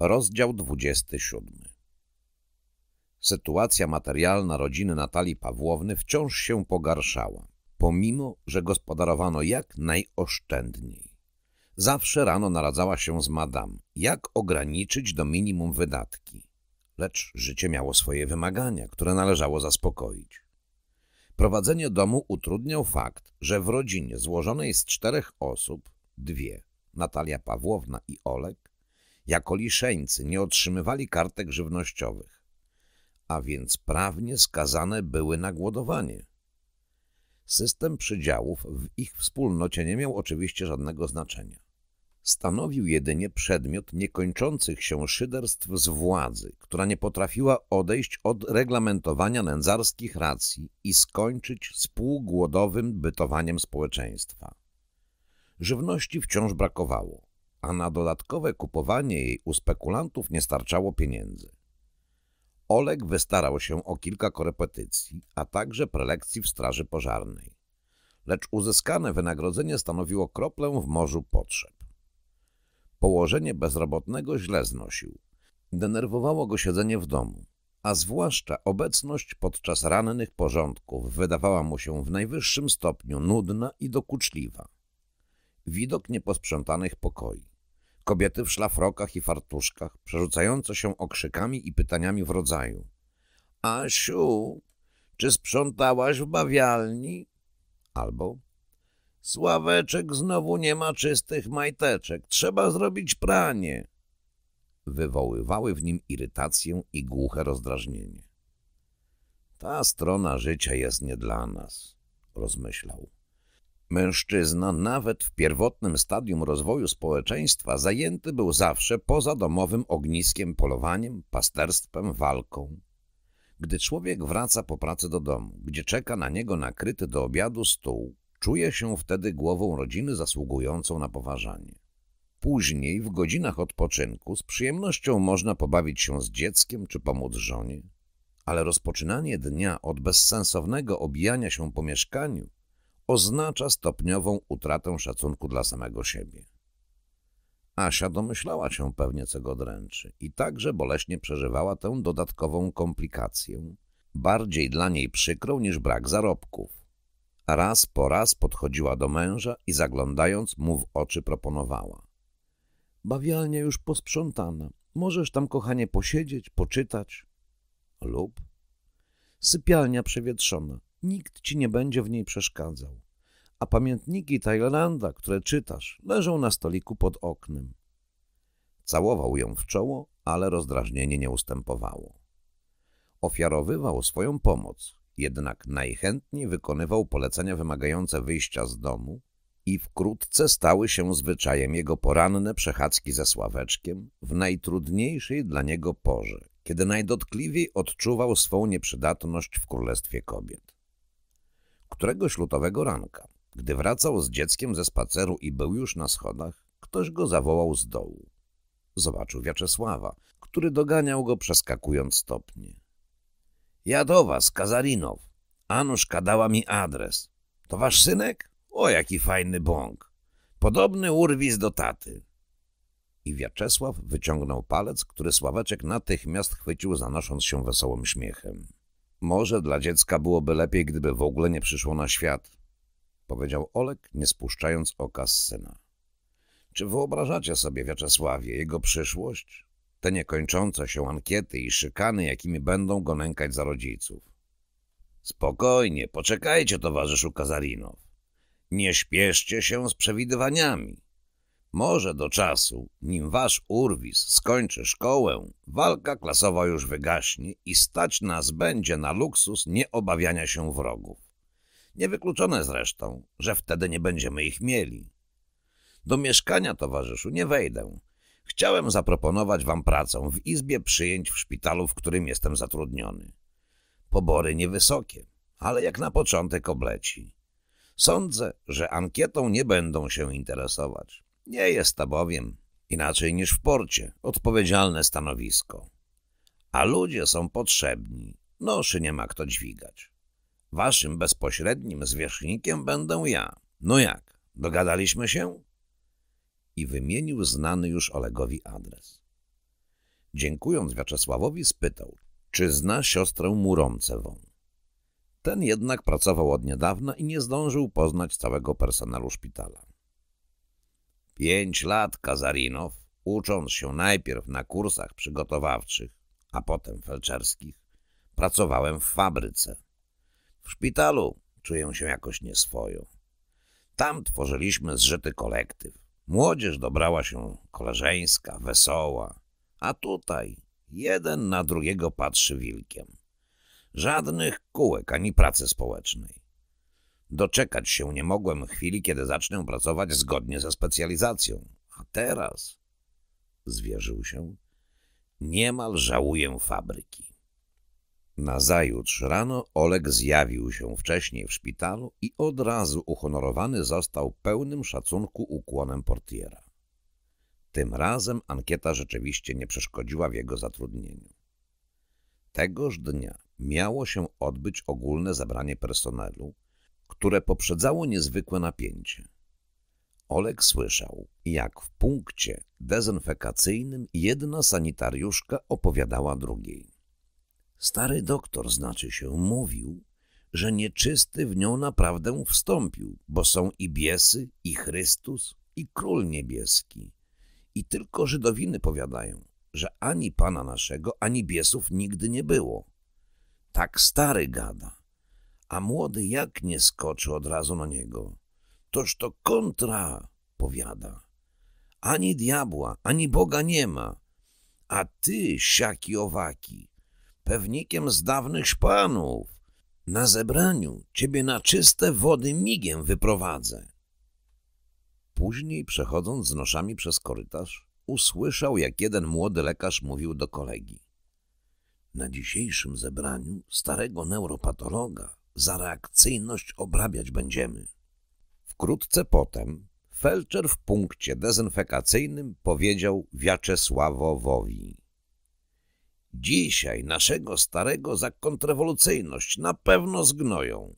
Rozdział 27 Sytuacja materialna rodziny Natalii Pawłowny wciąż się pogarszała, pomimo, że gospodarowano jak najoszczędniej. Zawsze rano naradzała się z madam, jak ograniczyć do minimum wydatki. Lecz życie miało swoje wymagania, które należało zaspokoić. Prowadzenie domu utrudniał fakt, że w rodzinie złożonej z czterech osób, dwie, Natalia Pawłowna i Olek, jako liszeńcy nie otrzymywali kartek żywnościowych, a więc prawnie skazane były na głodowanie. System przydziałów w ich wspólnocie nie miał oczywiście żadnego znaczenia. Stanowił jedynie przedmiot niekończących się szyderstw z władzy, która nie potrafiła odejść od reglamentowania nędzarskich racji i skończyć z półgłodowym bytowaniem społeczeństwa. Żywności wciąż brakowało a na dodatkowe kupowanie jej u spekulantów nie starczało pieniędzy. Oleg wystarał się o kilka korepetycji, a także prelekcji w straży pożarnej. Lecz uzyskane wynagrodzenie stanowiło kroplę w morzu potrzeb. Położenie bezrobotnego źle znosił. Denerwowało go siedzenie w domu, a zwłaszcza obecność podczas rannych porządków wydawała mu się w najwyższym stopniu nudna i dokuczliwa. Widok nieposprzątanych pokoi, Kobiety w szlafrokach i fartuszkach, przerzucające się okrzykami i pytaniami w rodzaju. Asiu, czy sprzątałaś w bawialni? Albo Sławeczek znowu nie ma czystych majteczek, trzeba zrobić pranie. Wywoływały w nim irytację i głuche rozdrażnienie. Ta strona życia jest nie dla nas, rozmyślał. Mężczyzna, nawet w pierwotnym stadium rozwoju społeczeństwa, zajęty był zawsze poza domowym ogniskiem polowaniem, pasterstwem, walką. Gdy człowiek wraca po pracy do domu, gdzie czeka na niego nakryty do obiadu stół, czuje się wtedy głową rodziny zasługującą na poważanie. Później, w godzinach odpoczynku, z przyjemnością można pobawić się z dzieckiem czy pomóc żonie. Ale rozpoczynanie dnia od bezsensownego obijania się po mieszkaniu oznacza stopniową utratę szacunku dla samego siebie. Asia domyślała się pewnie, co go dręczy i także boleśnie przeżywała tę dodatkową komplikację, bardziej dla niej przykrą niż brak zarobków. Raz po raz podchodziła do męża i zaglądając mu w oczy proponowała. Bawialnia już posprzątana. Możesz tam, kochanie, posiedzieć, poczytać. Lub sypialnia przewietrzona nikt ci nie będzie w niej przeszkadzał. A pamiętniki Tajlanda, które czytasz, leżą na stoliku pod oknem. Całował ją w czoło, ale rozdrażnienie nie ustępowało. Ofiarowywał swoją pomoc, jednak najchętniej wykonywał polecenia wymagające wyjścia z domu i wkrótce stały się zwyczajem jego poranne przechadzki ze Sławeczkiem w najtrudniejszej dla niego porze, kiedy najdotkliwiej odczuwał swą nieprzydatność w królestwie kobiet. Któregoś lutowego ranka, gdy wracał z dzieckiem ze spaceru i był już na schodach, ktoś go zawołał z dołu. Zobaczył Wiaczesława, który doganiał go przeskakując stopnie. — Ja do was, Kazarinow. Anuszka dała mi adres. To wasz synek? O, jaki fajny bąk. Podobny urwis do taty. I Wiaczesław wyciągnął palec, który Sławeczek natychmiast chwycił, zanosząc się wesołym śmiechem. Może dla dziecka byłoby lepiej, gdyby w ogóle nie przyszło na świat, powiedział Olek, nie spuszczając oka z syna. Czy wyobrażacie sobie, Wiaczesławie, jego przyszłość? Te niekończące się ankiety i szykany, jakimi będą go nękać za rodziców. Spokojnie, poczekajcie, towarzyszu Kazarinow. Nie śpieszcie się z przewidywaniami. Może do czasu, nim wasz urwis skończy szkołę, walka klasowa już wygaśnie i stać nas będzie na luksus nieobawiania się wrogów. Niewykluczone zresztą, że wtedy nie będziemy ich mieli. Do mieszkania, towarzyszu, nie wejdę. Chciałem zaproponować wam pracę w izbie przyjęć w szpitalu, w którym jestem zatrudniony. Pobory niewysokie, ale jak na początek obleci. Sądzę, że ankietą nie będą się interesować. Nie jest to bowiem, inaczej niż w porcie, odpowiedzialne stanowisko. A ludzie są potrzebni, noszy nie ma kto dźwigać. Waszym bezpośrednim zwierzchnikiem będę ja. No jak, dogadaliśmy się? I wymienił znany już Olegowi adres. Dziękując Wiaczesławowi spytał, czy zna siostrę Muromcewą. Ten jednak pracował od niedawna i nie zdążył poznać całego personelu szpitala. Pięć lat Kazarinow, ucząc się najpierw na kursach przygotowawczych, a potem felczerskich, pracowałem w fabryce. W szpitalu czuję się jakoś nieswojo. Tam tworzyliśmy zżyty kolektyw. Młodzież dobrała się koleżeńska, wesoła, a tutaj jeden na drugiego patrzy wilkiem. Żadnych kółek ani pracy społecznej. Doczekać się nie mogłem chwili, kiedy zacznę pracować zgodnie ze specjalizacją. A teraz, zwierzył się, niemal żałuję fabryki. Nazajutrz rano Oleg zjawił się wcześniej w szpitalu i od razu uhonorowany został pełnym szacunku ukłonem portiera. Tym razem ankieta rzeczywiście nie przeszkodziła w jego zatrudnieniu. Tegoż dnia miało się odbyć ogólne zebranie personelu, które poprzedzało niezwykłe napięcie. Olek słyszał, jak w punkcie dezynfekacyjnym jedna sanitariuszka opowiadała drugiej. Stary doktor, znaczy się, mówił, że nieczysty w nią naprawdę wstąpił, bo są i biesy, i Chrystus, i Król Niebieski. I tylko Żydowiny powiadają, że ani Pana naszego, ani biesów nigdy nie było. Tak stary gada a młody jak nie skoczy od razu na niego. Toż to kontra, powiada. Ani diabła, ani Boga nie ma, a ty, siaki owaki, pewnikiem z dawnych szpanów, na zebraniu ciebie na czyste wody migiem wyprowadzę. Później, przechodząc z noszami przez korytarz, usłyszał, jak jeden młody lekarz mówił do kolegi. Na dzisiejszym zebraniu starego neuropatologa za reakcyjność obrabiać będziemy. Wkrótce potem felczer w punkcie dezynfekacyjnym powiedział Wiaczesławowowi. Dzisiaj naszego starego za kontrrewolucyjność na pewno zgnoją.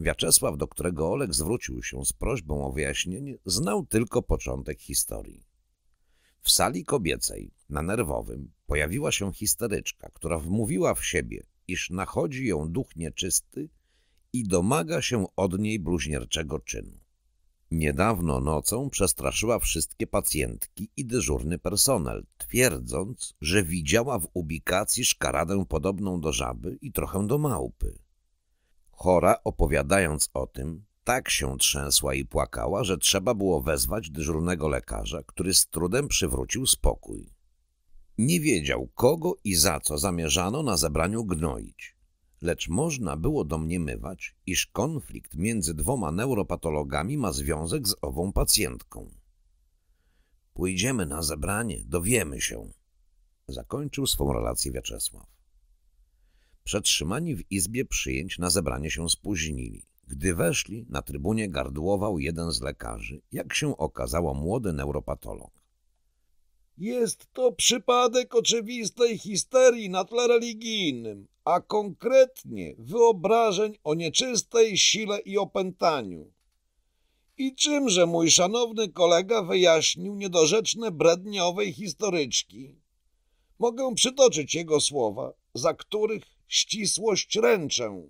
Wiaczesław, do którego Olek zwrócił się z prośbą o wyjaśnienie, znał tylko początek historii. W sali kobiecej, na nerwowym, pojawiła się histeryczka, która wmówiła w siebie, iż nachodzi ją duch nieczysty i domaga się od niej bluźnierczego czynu. Niedawno nocą przestraszyła wszystkie pacjentki i dyżurny personel, twierdząc, że widziała w ubikacji szkaradę podobną do żaby i trochę do małpy. Chora, opowiadając o tym, tak się trzęsła i płakała, że trzeba było wezwać dyżurnego lekarza, który z trudem przywrócił spokój. Nie wiedział, kogo i za co zamierzano na zebraniu gnoić, lecz można było domniemywać, iż konflikt między dwoma neuropatologami ma związek z ową pacjentką. Pójdziemy na zebranie, dowiemy się. Zakończył swą relację Wiaczesław. Przetrzymani w izbie przyjęć na zebranie się spóźnili. Gdy weszli, na trybunie gardłował jeden z lekarzy, jak się okazało młody neuropatolog. Jest to przypadek oczywistej histerii na tle religijnym, a konkretnie wyobrażeń o nieczystej sile i opętaniu. I czymże mój szanowny kolega wyjaśnił niedorzeczne brednie owej historyczki? Mogę przytoczyć jego słowa, za których ścisłość ręczę.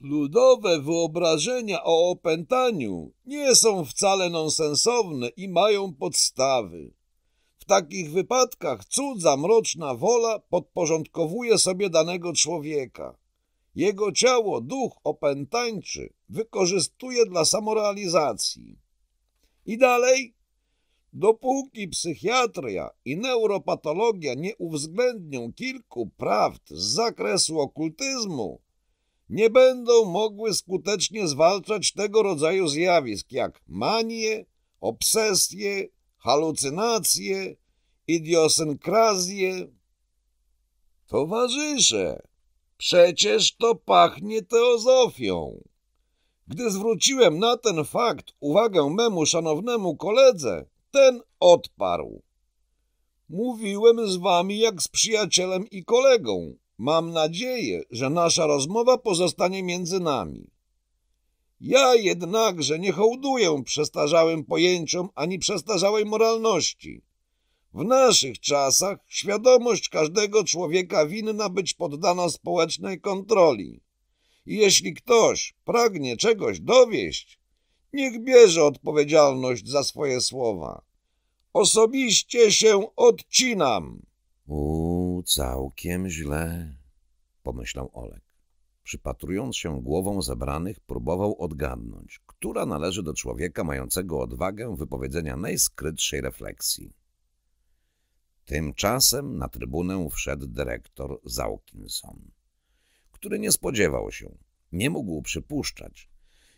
Ludowe wyobrażenia o opętaniu nie są wcale nonsensowne i mają podstawy. W takich wypadkach cudza mroczna wola podporządkowuje sobie danego człowieka. Jego ciało duch opętańczy wykorzystuje dla samorealizacji. I dalej? Dopóki psychiatria i neuropatologia nie uwzględnią kilku prawd z zakresu okultyzmu, nie będą mogły skutecznie zwalczać tego rodzaju zjawisk jak manie, obsesje, halucynacje, idiosynkrazje. Towarzysze, przecież to pachnie teozofią. Gdy zwróciłem na ten fakt uwagę memu szanownemu koledze, ten odparł. Mówiłem z wami jak z przyjacielem i kolegą. Mam nadzieję, że nasza rozmowa pozostanie między nami. Ja jednakże nie hołduję przestarzałym pojęciom ani przestarzałej moralności. W naszych czasach świadomość każdego człowieka winna być poddana społecznej kontroli. I jeśli ktoś pragnie czegoś dowieść, niech bierze odpowiedzialność za swoje słowa. Osobiście się odcinam. U, całkiem źle, pomyślał Olek. Przypatrując się głowom zebranych, próbował odgadnąć, która należy do człowieka mającego odwagę wypowiedzenia najskrytszej refleksji. Tymczasem na trybunę wszedł dyrektor Zawkinson, który nie spodziewał się, nie mógł przypuszczać,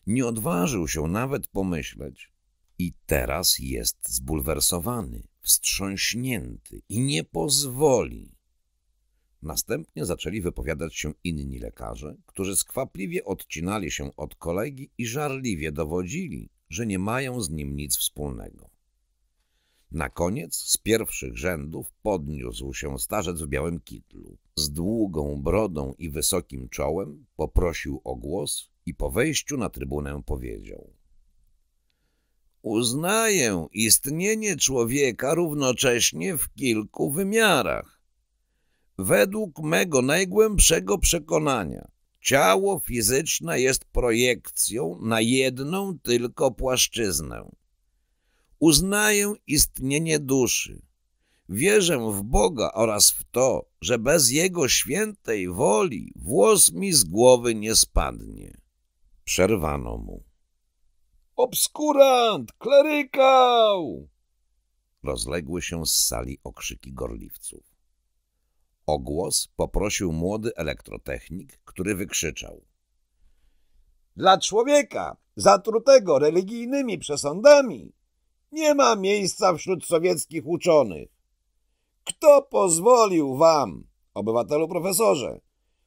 nie odważył się nawet pomyśleć i teraz jest zbulwersowany, wstrząśnięty i nie pozwoli, Następnie zaczęli wypowiadać się inni lekarze, którzy skwapliwie odcinali się od kolegi i żarliwie dowodzili, że nie mają z nim nic wspólnego. Na koniec z pierwszych rzędów podniósł się starzec w białym kitlu. Z długą brodą i wysokim czołem poprosił o głos i po wejściu na trybunę powiedział Uznaję istnienie człowieka równocześnie w kilku wymiarach Według mego najgłębszego przekonania ciało fizyczne jest projekcją na jedną tylko płaszczyznę. Uznaję istnienie duszy. Wierzę w Boga oraz w to, że bez Jego świętej woli włos mi z głowy nie spadnie. Przerwano mu. Obskurant! Klerykał! Rozległy się z sali okrzyki gorliwców. O głos poprosił młody elektrotechnik, który wykrzyczał. Dla człowieka zatrutego religijnymi przesądami nie ma miejsca wśród sowieckich uczonych. Kto pozwolił wam, obywatelu profesorze,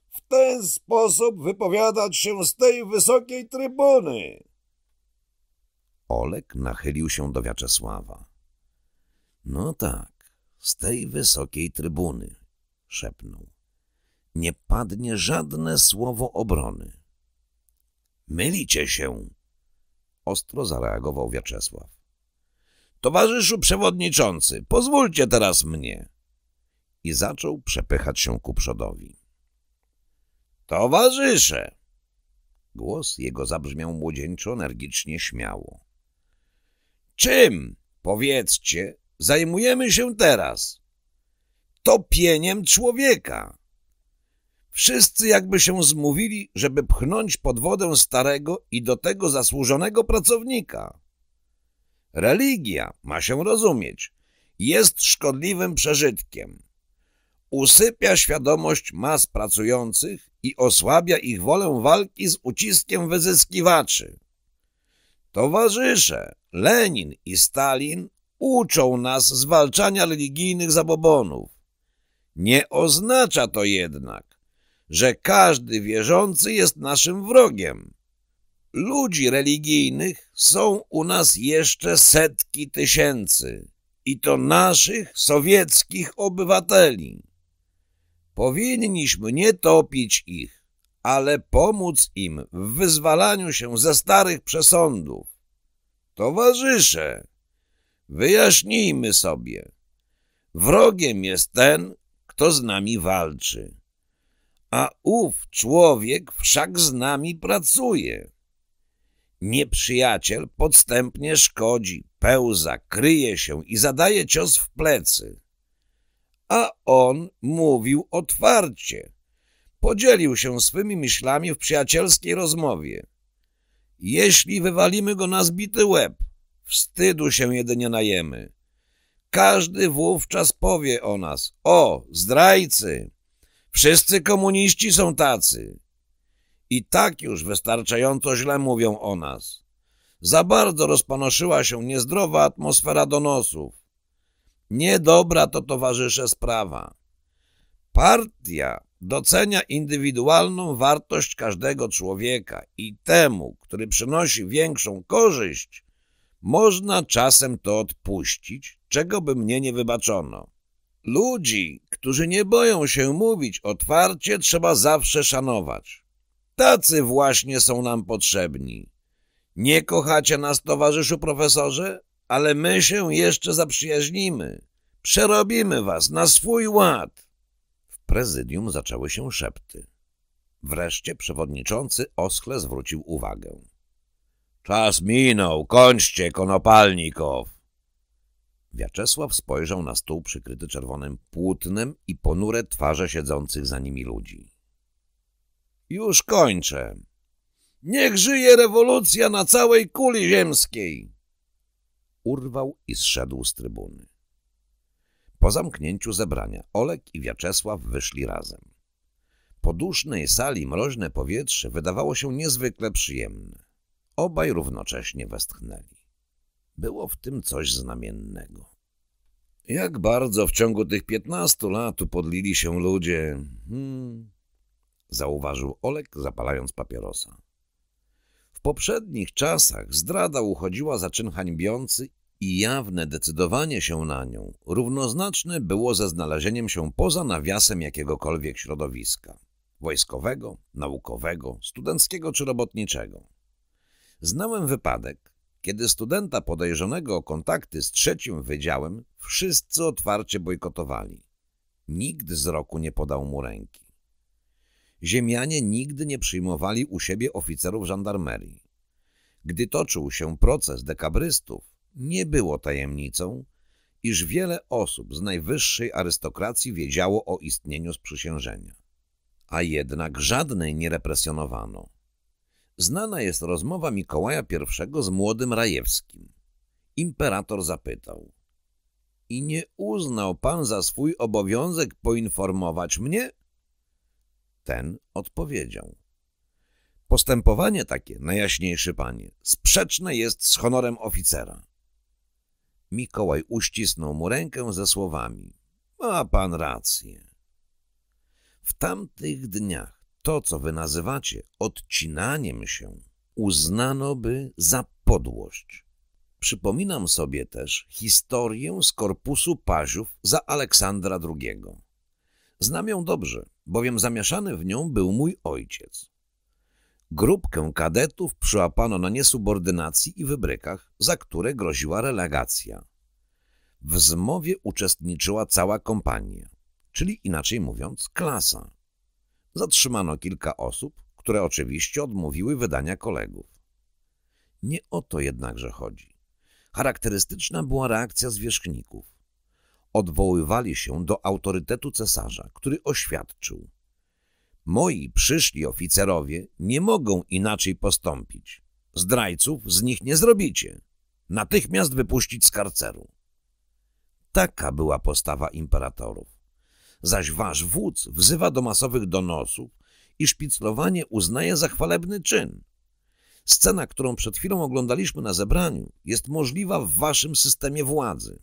w ten sposób wypowiadać się z tej wysokiej trybuny? Olek nachylił się do Wiaczesława. No tak, z tej wysokiej trybuny szepnął. Nie padnie żadne słowo obrony. Mylicie się, ostro zareagował Wiaczesław. Towarzyszu przewodniczący, pozwólcie teraz mnie. I zaczął przepychać się ku przodowi. Towarzysze! Głos jego zabrzmiał młodzieńczo energicznie śmiało. Czym, powiedzcie, zajmujemy się teraz? topieniem człowieka. Wszyscy jakby się zmówili, żeby pchnąć pod wodę starego i do tego zasłużonego pracownika. Religia, ma się rozumieć, jest szkodliwym przeżytkiem. Usypia świadomość mas pracujących i osłabia ich wolę walki z uciskiem wyzyskiwaczy. Towarzysze, Lenin i Stalin uczą nas zwalczania religijnych zabobonów. Nie oznacza to jednak, że każdy wierzący jest naszym wrogiem. Ludzi religijnych są u nas jeszcze setki tysięcy i to naszych sowieckich obywateli. Powinniśmy nie topić ich, ale pomóc im w wyzwalaniu się ze starych przesądów. Towarzysze, wyjaśnijmy sobie. Wrogiem jest ten, kto z nami walczy. A ów człowiek wszak z nami pracuje. Nieprzyjaciel podstępnie szkodzi, pełza, kryje się i zadaje cios w plecy. A on mówił otwarcie. Podzielił się swymi myślami w przyjacielskiej rozmowie. Jeśli wywalimy go na zbity łeb, wstydu się jedynie najemy. Każdy wówczas powie o nas: O, zdrajcy! Wszyscy komuniści są tacy. I tak już wystarczająco źle mówią o nas. Za bardzo rozpanoszyła się niezdrowa atmosfera donosów. Niedobra to towarzysze sprawa. Partia docenia indywidualną wartość każdego człowieka i temu, który przynosi większą korzyść, można czasem to odpuścić, czego by mnie nie wybaczono. Ludzi, którzy nie boją się mówić otwarcie, trzeba zawsze szanować. Tacy właśnie są nam potrzebni. Nie kochacie nas, towarzyszu profesorze, ale my się jeszcze zaprzyjaźnimy. Przerobimy was na swój ład. W prezydium zaczęły się szepty. Wreszcie przewodniczący oschle zwrócił uwagę. Czas minął, kończcie, konopalników! Wiaczesław spojrzał na stół przykryty czerwonym płótnem i ponure twarze siedzących za nimi ludzi. Już kończę. Niech żyje rewolucja na całej kuli ziemskiej! Urwał i zszedł z trybuny. Po zamknięciu zebrania Olek i Wiaczesław wyszli razem. Po dusznej sali mroźne powietrze wydawało się niezwykle przyjemne. Obaj równocześnie westchnęli. Było w tym coś znamiennego. Jak bardzo w ciągu tych piętnastu lat upodlili się ludzie, hmm, zauważył Olek, zapalając papierosa. W poprzednich czasach zdrada uchodziła za czyn hańbiący i jawne decydowanie się na nią równoznaczne było ze znalezieniem się poza nawiasem jakiegokolwiek środowiska wojskowego, naukowego, studenckiego czy robotniczego. Znałem wypadek, kiedy studenta podejrzanego o kontakty z trzecim wydziałem wszyscy otwarcie bojkotowali. Nikt z roku nie podał mu ręki. Ziemianie nigdy nie przyjmowali u siebie oficerów żandarmerii. Gdy toczył się proces dekabrystów, nie było tajemnicą, iż wiele osób z najwyższej arystokracji wiedziało o istnieniu sprzysiężenia. A jednak żadnej nie represjonowano. Znana jest rozmowa Mikołaja I z młodym Rajewskim. Imperator zapytał. I nie uznał pan za swój obowiązek poinformować mnie? Ten odpowiedział. Postępowanie takie, najjaśniejszy panie, sprzeczne jest z honorem oficera. Mikołaj uścisnął mu rękę ze słowami. Ma pan rację. W tamtych dniach to, co wy nazywacie odcinaniem się, uznano by za podłość. Przypominam sobie też historię z korpusu paziów za Aleksandra II. Znam ją dobrze, bowiem zamieszany w nią był mój ojciec. Grupkę kadetów przyłapano na niesubordynacji i wybrykach, za które groziła relegacja. W zmowie uczestniczyła cała kompania, czyli inaczej mówiąc klasa. Zatrzymano kilka osób, które oczywiście odmówiły wydania kolegów. Nie o to jednakże chodzi. Charakterystyczna była reakcja zwierzchników. Odwoływali się do autorytetu cesarza, który oświadczył. Moi przyszli oficerowie nie mogą inaczej postąpić. Zdrajców z nich nie zrobicie. Natychmiast wypuścić z karceru. Taka była postawa imperatorów zaś wasz wódz wzywa do masowych donosów i szpiclowanie uznaje za chwalebny czyn. Scena, którą przed chwilą oglądaliśmy na zebraniu, jest możliwa w waszym systemie władzy.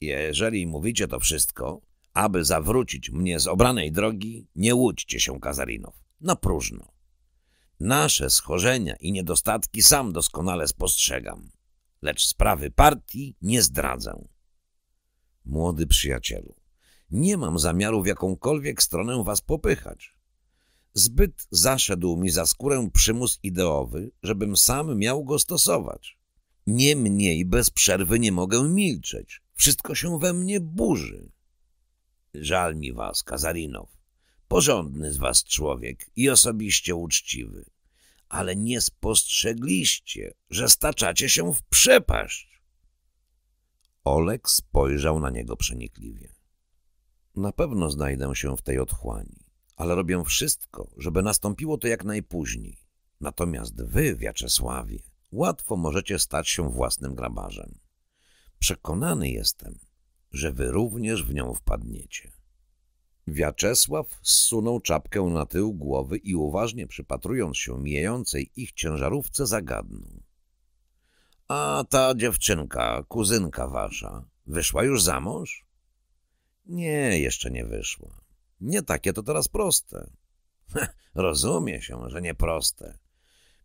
Jeżeli mówicie to wszystko, aby zawrócić mnie z obranej drogi, nie łudźcie się, Kazarinow, na próżno. Nasze schorzenia i niedostatki sam doskonale spostrzegam, lecz sprawy partii nie zdradzę. Młody przyjacielu, nie mam zamiaru w jakąkolwiek stronę was popychać. Zbyt zaszedł mi za skórę przymus ideowy, żebym sam miał go stosować. Niemniej bez przerwy nie mogę milczeć. Wszystko się we mnie burzy. Żal mi was, Kazarinow. Porządny z was człowiek i osobiście uczciwy. Ale nie spostrzegliście, że staczacie się w przepaść. Olek spojrzał na niego przenikliwie. Na pewno znajdę się w tej otchłani, ale robię wszystko, żeby nastąpiło to jak najpóźniej. Natomiast wy, Wiaczesławie, łatwo możecie stać się własnym grabarzem. Przekonany jestem, że wy również w nią wpadniecie. Wiaczesław zsunął czapkę na tył głowy i uważnie przypatrując się mijającej ich ciężarówce zagadnął. — A ta dziewczynka, kuzynka wasza, wyszła już za mąż? Nie, jeszcze nie wyszło. Nie takie to teraz proste. Rozumie się, że nie proste.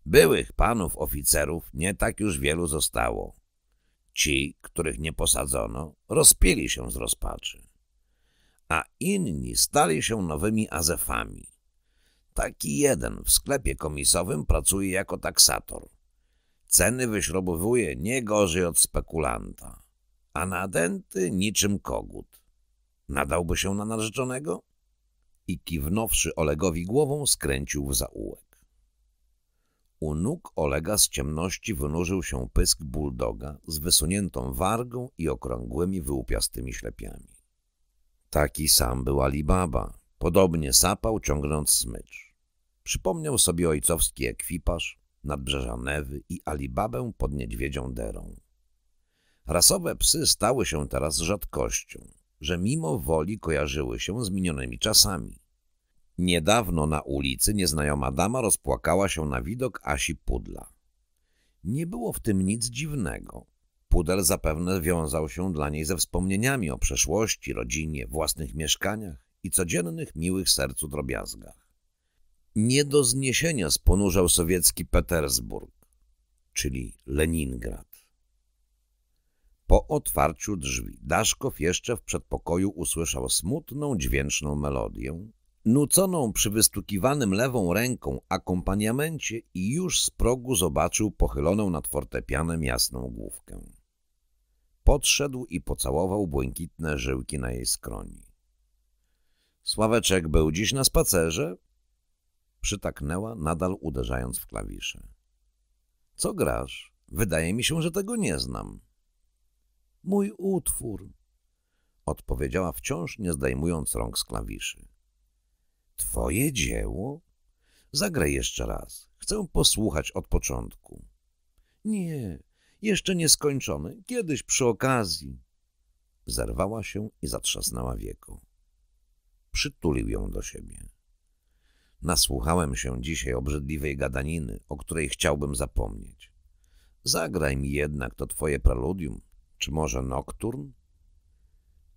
Byłych panów oficerów nie tak już wielu zostało. Ci, których nie posadzono, rozpieli się z rozpaczy. A inni stali się nowymi azefami. Taki jeden w sklepie komisowym pracuje jako taksator. Ceny wyśrobowuje nie gorzej od spekulanta, a nadenty niczym kogut. Nadałby się na narzeczonego? I kiwnąwszy Olegowi głową, skręcił w zaułek. U nóg Olega z ciemności wynurzył się pysk buldoga z wysuniętą wargą i okrągłymi, wyłupiastymi ślepiami. Taki sam był Alibaba. Podobnie sapał, ciągnąc smycz. Przypomniał sobie ojcowski ekwipaż, nadbrzeża Newy i Alibabę pod niedźwiedzią derą. Rasowe psy stały się teraz rzadkością że mimo woli kojarzyły się z minionymi czasami. Niedawno na ulicy nieznajoma dama rozpłakała się na widok Asi Pudla. Nie było w tym nic dziwnego. Pudel zapewne wiązał się dla niej ze wspomnieniami o przeszłości, rodzinie, własnych mieszkaniach i codziennych miłych sercu drobiazgach. Nie do zniesienia sponurzał sowiecki Petersburg, czyli Leningrad. Po otwarciu drzwi Daszkow jeszcze w przedpokoju usłyszał smutną, dźwięczną melodię, nuconą przy wystukiwanym lewą ręką akompaniamencie i już z progu zobaczył pochyloną nad fortepianem jasną główkę. Podszedł i pocałował błękitne żyłki na jej skroni. Sławeczek był dziś na spacerze? Przytaknęła, nadal uderzając w klawisze. Co grasz? Wydaje mi się, że tego nie znam. Mój utwór! Odpowiedziała wciąż, nie zdejmując rąk z klawiszy. Twoje dzieło? Zagraj jeszcze raz. Chcę posłuchać od początku. Nie, jeszcze nie skończony. Kiedyś przy okazji. Zerwała się i zatrzasnęła wieku. Przytulił ją do siebie. Nasłuchałem się dzisiaj obrzydliwej gadaniny, o której chciałbym zapomnieć. Zagraj mi jednak to twoje preludium, czy może Nocturn?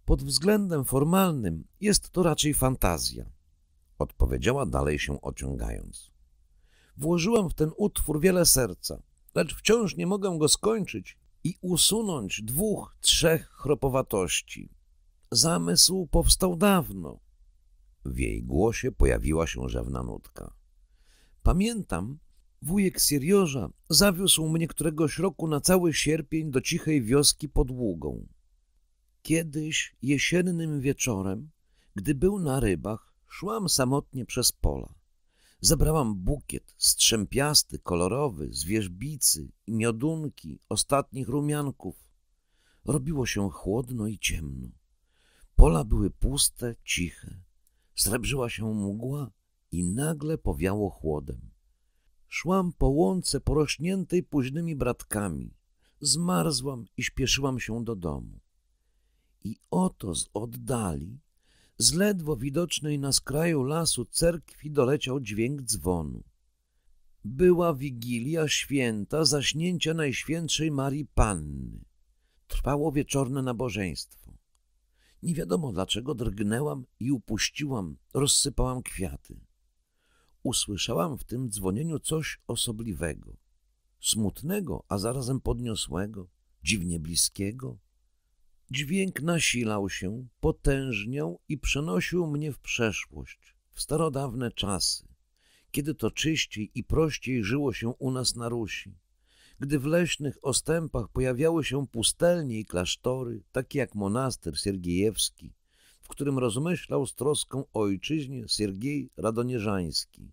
Pod względem formalnym jest to raczej fantazja, odpowiedziała dalej się ociągając. Włożyłam w ten utwór wiele serca, lecz wciąż nie mogę go skończyć i usunąć dwóch, trzech chropowatości. Zamysł powstał dawno. W jej głosie pojawiła się rzewna nutka. Pamiętam, Wujek Sirioża zawiózł mnie któregoś roku na cały sierpień do cichej wioski pod Ługą. Kiedyś jesiennym wieczorem, gdy był na rybach, szłam samotnie przez pola. Zebrałam bukiet strzępiasty, kolorowy, z wierzbicy i miodunki, ostatnich rumianków. Robiło się chłodno i ciemno. Pola były puste, ciche. Srebrzyła się mgła i nagle powiało chłodem. Szłam po łące porośniętej późnymi bratkami. Zmarzłam i śpieszyłam się do domu. I oto z oddali, z ledwo widocznej na skraju lasu cerkwi doleciał dźwięk dzwonu. Była wigilia święta zaśnięcia Najświętszej Marii Panny. Trwało wieczorne nabożeństwo. Nie wiadomo dlaczego drgnęłam i upuściłam, rozsypałam kwiaty usłyszałam w tym dzwonieniu coś osobliwego, smutnego, a zarazem podniosłego, dziwnie bliskiego. Dźwięk nasilał się, potężniał i przenosił mnie w przeszłość, w starodawne czasy, kiedy to czyściej i prościej żyło się u nas na Rusi, gdy w leśnych ostępach pojawiały się pustelnie i klasztory, takie jak monaster siergiejewski, w którym rozmyślał z troską o ojczyźnie Siergiej Radonieżański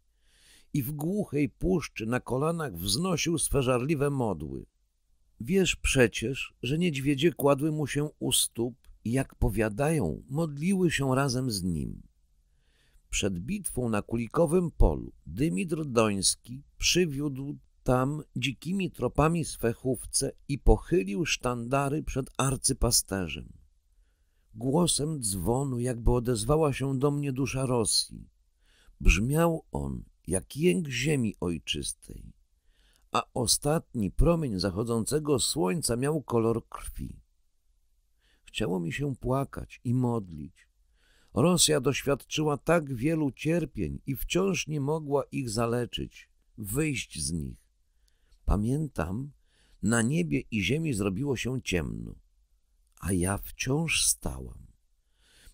i w głuchej puszczy na kolanach wznosił swe żarliwe modły. Wiesz przecież, że niedźwiedzie kładły mu się u stóp i jak powiadają, modliły się razem z nim. Przed bitwą na Kulikowym Polu Dymitr Doński przywiódł tam dzikimi tropami swechówce i pochylił sztandary przed arcypasterzem. Głosem dzwonu jakby odezwała się do mnie dusza Rosji. Brzmiał on jak jęk ziemi ojczystej, a ostatni promień zachodzącego słońca miał kolor krwi. Chciało mi się płakać i modlić. Rosja doświadczyła tak wielu cierpień i wciąż nie mogła ich zaleczyć, wyjść z nich. Pamiętam, na niebie i ziemi zrobiło się ciemno a ja wciąż stałam.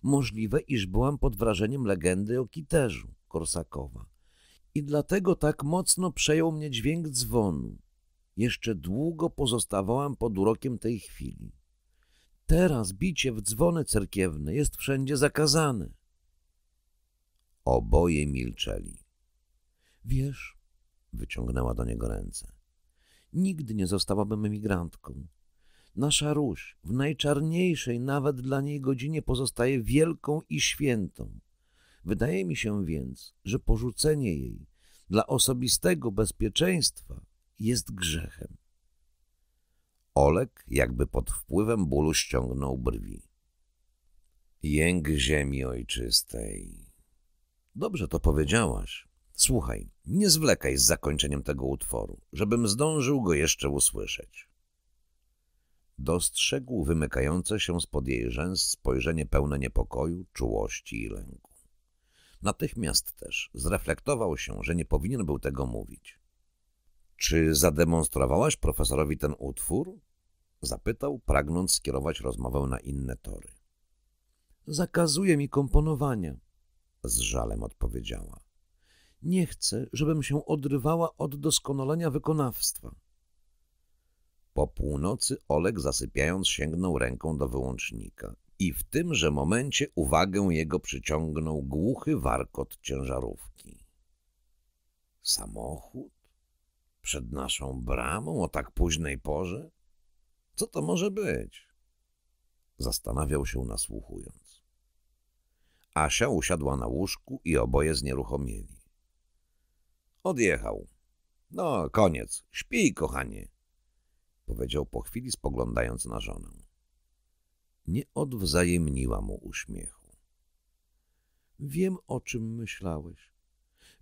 Możliwe, iż byłam pod wrażeniem legendy o kiterzu Korsakowa i dlatego tak mocno przejął mnie dźwięk dzwonu. Jeszcze długo pozostawałam pod urokiem tej chwili. Teraz bicie w dzwony cerkiewne jest wszędzie zakazane. Oboje milczeli. Wiesz, wyciągnęła do niego ręce, nigdy nie zostałabym emigrantką. Nasza Róż w najczarniejszej nawet dla niej godzinie pozostaje wielką i świętą. Wydaje mi się więc, że porzucenie jej dla osobistego bezpieczeństwa jest grzechem. Olek jakby pod wpływem bólu ściągnął brwi. Jęk ziemi ojczystej. Dobrze to powiedziałaś. Słuchaj, nie zwlekaj z zakończeniem tego utworu, żebym zdążył go jeszcze usłyszeć dostrzegł wymykające się spod jej rzęs spojrzenie pełne niepokoju, czułości i lęku. Natychmiast też zreflektował się, że nie powinien był tego mówić. Czy zademonstrowałaś profesorowi ten utwór? Zapytał, pragnąc skierować rozmowę na inne tory. Zakazuje mi komponowania, z żalem odpowiedziała. Nie chcę, żebym się odrywała od doskonalenia wykonawstwa. Po północy Olek zasypiając sięgnął ręką do wyłącznika i w tymże momencie uwagę jego przyciągnął głuchy warkot ciężarówki. Samochód? Przed naszą bramą o tak późnej porze? Co to może być? Zastanawiał się nasłuchując. Asia usiadła na łóżku i oboje znieruchomieli. Odjechał. No, koniec. Śpij, kochanie powiedział po chwili spoglądając na żonę. Nie odwzajemniła mu uśmiechu. Wiem, o czym myślałeś.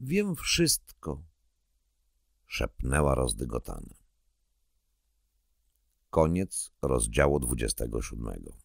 Wiem wszystko, szepnęła rozdygotana. Koniec rozdziału 27.